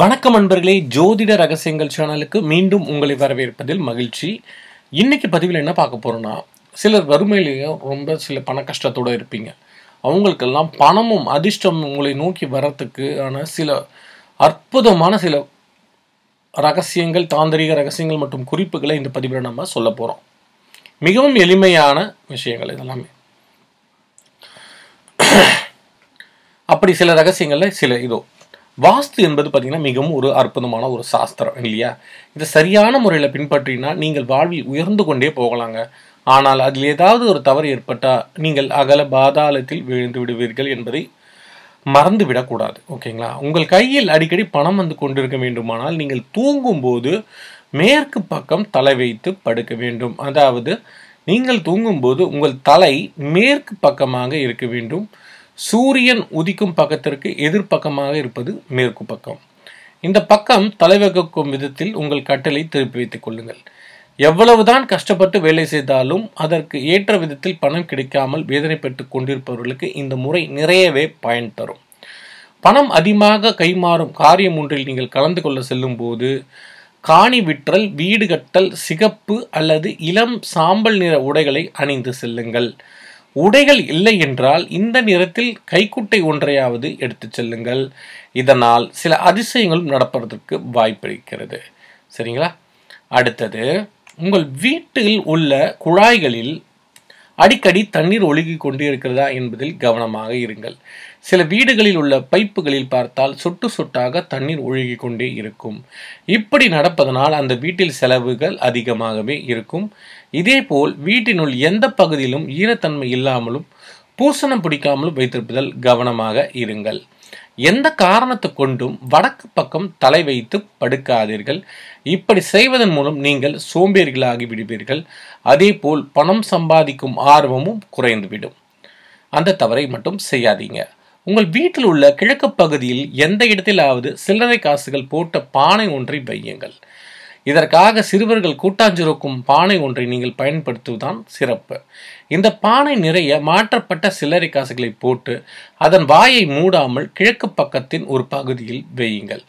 வணக்கம் அன்பர்களே ஜோதிட ரகசியங்கள் சேனலுக்கு மீண்டும் உங்களை வரவேற்பதில் மகிழ்ச்சி இன்னைக்கு பதிவில் என்ன பார்க்க போகிறோன்னா சிலர் வறுமையிலேயே ரொம்ப சில பண கஷ்டத்தோடு இருப்பீங்க அவங்களுக்கெல்லாம் பணமும் அதிர்ஷ்டம் உங்களை நோக்கி வர்றதுக்கு ஆன சில அற்புதமான சில ரகசியங்கள் தாந்திரிக ரகசியங்கள் மற்றும் குறிப்புகளை இந்த பதிவில் நம்ம சொல்ல போகிறோம் மிகவும் எளிமையான விஷயங்கள் இதெல்லாமே அப்படி சில ரகசியங்களில் சில இதோ வாஸ்து என்பது பார்த்திங்கன்னா மிகவும் ஒரு அற்புதமான ஒரு சாஸ்திரம் இல்லையா இதை சரியான முறையில் பின்பற்றினா நீங்கள் வாழ்வில் உயர்ந்து கொண்டே போகலாங்க ஆனால் அதில் ஏதாவது ஒரு தவறு ஏற்பட்டால் நீங்கள் அகல பாதாளத்தில் விழுந்து விடுவீர்கள் என்பதை மறந்து விடக்கூடாது ஓகேங்களா உங்கள் கையில் அடிக்கடி பணம் வந்து கொண்டிருக்க வேண்டுமானால் நீங்கள் தூங்கும்போது மேற்கு பக்கம் தலை வைத்து படுக்க வேண்டும் அதாவது நீங்கள் தூங்கும்போது உங்கள் தலை மேற்கு பக்கமாக இருக்க வேண்டும் சூரியன் உதிக்கும் பக்கத்திற்கு எதிர்ப்பக்கமாக இருப்பது மேற்கு பக்கம் இந்த பக்கம் தலைவகுக்கும் விதத்தில் உங்கள் கட்டளை திருப்பி வைத்துக் கொள்ளுங்கள் எவ்வளவுதான் கஷ்டப்பட்டு வேலை செய்தாலும் அதற்கு ஏற்ற விதத்தில் பணம் கிடைக்காமல் வேதனை பெற்று கொண்டிருப்பவர்களுக்கு இந்த முறை நிறையவே பயன் தரும் பணம் அதிகமாக கைமாறும் காரியம் ஒன்றில் நீங்கள் கலந்து கொள்ள செல்லும் போது காணி விற்றல் வீடு கட்டல் சிகப்பு அல்லது இளம் சாம்பல் நிற உடைகளை அணிந்து செல்லுங்கள் உடைகள் இல்லை என்றால் இந்த நேரத்தில் கைக்குட்டை ஒன்றையாவது எடுத்துச் செல்லுங்கள் இதனால் சில அதிசயங்களும் நடப்பதற்கு வாய்ப்பிருக்கிறது சரிங்களா அடுத்தது உங்கள் வீட்டில் உள்ள குழாய்களில் அடிக்கடி தண்ணீர் ஒழுகி கொண்டிருக்கிறதா என்பதில் கவனமாக இருங்கள் சில வீடுகளில் உள்ள பைப்புகளில் பார்த்தால் சொட்டு சொட்டாக தண்ணீர் ஒழுகி கொண்டே இருக்கும் இப்படி நடப்பதனால் அந்த வீட்டில் செலவுகள் அதிகமாகவே இருக்கும் இதேபோல் வீட்டினுள் எந்த பகுதியிலும் ஈரத்தன்மை இல்லாமலும் பூசணம் பிடிக்காமல் வைத்திருப்பதில் கவனமாக இருங்கள் எந்த காரணத்தை கொண்டும் வடக்கு பக்கம் தலை வைத்து படுக்காதீர்கள் இப்படி செய்வதன் மூலம் நீங்கள் சோம்பேறிகளாகி விடுவீர்கள் அதே போல் பணம் சம்பாதிக்கும் ஆர்வமும் குறைந்துவிடும் அந்த தவறை மட்டும் செய்யாதீங்க உங்கள் வீட்டில் உள்ள கிழக்கு பகுதியில் எந்த இடத்திலாவது சில்லறை காசுகள் போட்ட பானை ஒன்றை வையுங்கள் இதற்காக சிறுவர்கள் கூட்டாஞ்சிருக்கும் பானை ஒன்றை நீங்கள் பயன்படுத்துவதுதான் சிறப்பு இந்த பானை நிறைய மாற்றப்பட்ட சில்லறை காசுகளை போட்டு அதன் வாயை மூடாமல் கிழக்கு பக்கத்தின் ஒரு பகுதியில் வையுங்கள்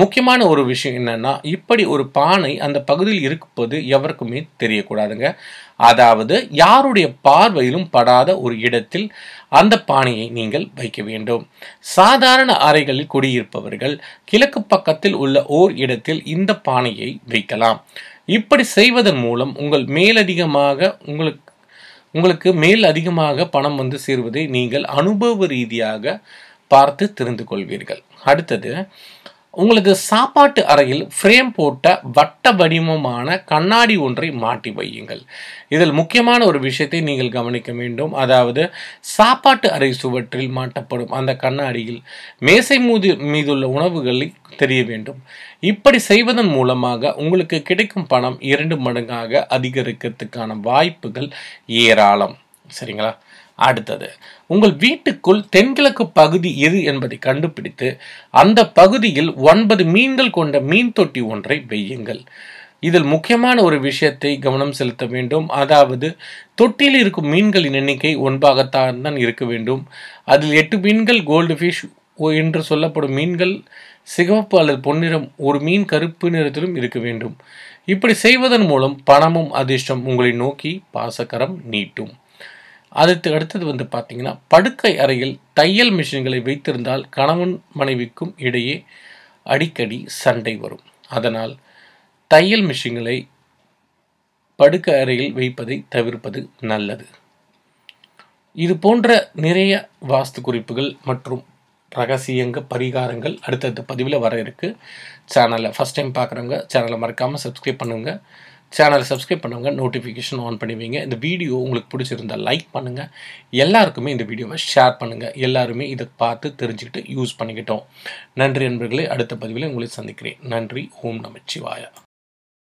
முக்கியமான ஒரு விஷயம் என்னன்னா இப்படி ஒரு பானை அந்த பகுதியில் இருப்பது எவருக்குமே தெரியக்கூடாதுங்க அதாவது யாருடைய பார்வையிலும் படாத ஒரு இடத்தில் அந்த பானையை நீங்கள் வைக்க வேண்டும் சாதாரண அறைகளில் குடியிருப்பவர்கள் கிழக்கு பக்கத்தில் உள்ள ஓர் இடத்தில் இந்த பானையை வைக்கலாம் இப்படி செய்வதன் மூலம் உங்கள் மேலதிகமாக உங்களுக்கு உங்களுக்கு மேல் அதிகமாக பணம் வந்து சேர்வதை நீங்கள் அனுபவ ரீதியாக பார்த்து தெரிந்து கொள்வீர்கள் அடுத்தது உங்களுக்கு சாப்பாட்டு அறையில் ஃப்ரேம் போட்ட வட்ட வடிவமான கண்ணாடி ஒன்றை மாட்டி வையுங்கள் இதில் முக்கியமான ஒரு விஷயத்தை நீங்கள் கவனிக்க வேண்டும் அதாவது சாப்பாட்டு அறை சுவற்றில் மாட்டப்படும் அந்த கண்ணாடியில் மேசை மூதி மீதுள்ள உணவுகளை தெரிய வேண்டும் இப்படி செய்வதன் மூலமாக உங்களுக்கு கிடைக்கும் பணம் இரண்டு மடங்காக அதிகரிக்கிறதுக்கான வாய்ப்புகள் ஏராளம் சரிங்களா அடுத்தது உங்கள் வீட்டுக்குள் தென்கிழக்கு பகுதி எது என்பதை கண்டுபிடித்து அந்த பகுதியில் ஒன்பது மீன்கள் கொண்ட மீன் தொட்டி ஒன்றை வெய்யுங்கள் இதில் முக்கியமான ஒரு விஷயத்தை கவனம் செலுத்த வேண்டும் அதாவது தொட்டியில் இருக்கும் மீன்களின் எண்ணிக்கை ஒன்பாகத்தான் தான் இருக்க வேண்டும் அதில் எட்டு மீன்கள் கோல்டு ஃபிஷ் என்று சொல்லப்படும் மீன்கள் சிகப்பு அல்லது பொன்னிறம் ஒரு மீன் கருப்பு நிறத்திலும் இருக்க வேண்டும் இப்படி செய்வதன் மூலம் பணமும் அதிர்ஷ்டம் உங்களை நோக்கி பாசக்கரம் நீட்டும் அதுக்கு அடுத்தது வந்து பார்த்தீங்கன்னா படுக்கை அறையில் தையல் மிஷின்களை வைத்திருந்தால் கணவன் மனைவிக்கும் இடையே அடிக்கடி சண்டை வரும் அதனால் தையல் மிஷின்களை படுக்கை அறையில் வைப்பதை தவிர்ப்பது நல்லது இது போன்ற நிறைய வாஸ்து குறிப்புகள் மற்றும் ரகசியங்க பரிகாரங்கள் அடுத்தடுத்த பதிவில் வர இருக்குது சேனலை ஃபஸ்ட் டைம் பார்க்குறவங்க சேனலை மறக்காமல் சப்ஸ்கிரைப் பண்ணுங்கள் சேனலை சப்ஸ்கிரைப் பண்ணுங்கள் நோட்டிஃபிகேஷன் ஆன் பண்ணுவீங்க இந்த வீடியோ உங்களுக்கு பிடிச்சிருந்தால் லைக் பண்ணுங்கள் எல்லாருக்குமே இந்த வீடியோவை ஷேர் பண்ணுங்கள் எல்லாருமே இதை பார்த்து தெரிஞ்சுக்கிட்டு யூஸ் பண்ணிக்கிட்டோம் நன்றி நண்பர்களே அடுத்த பதிவில் உங்களை சந்திக்கிறேன் நன்றி ஓம் நமச்சிவாயா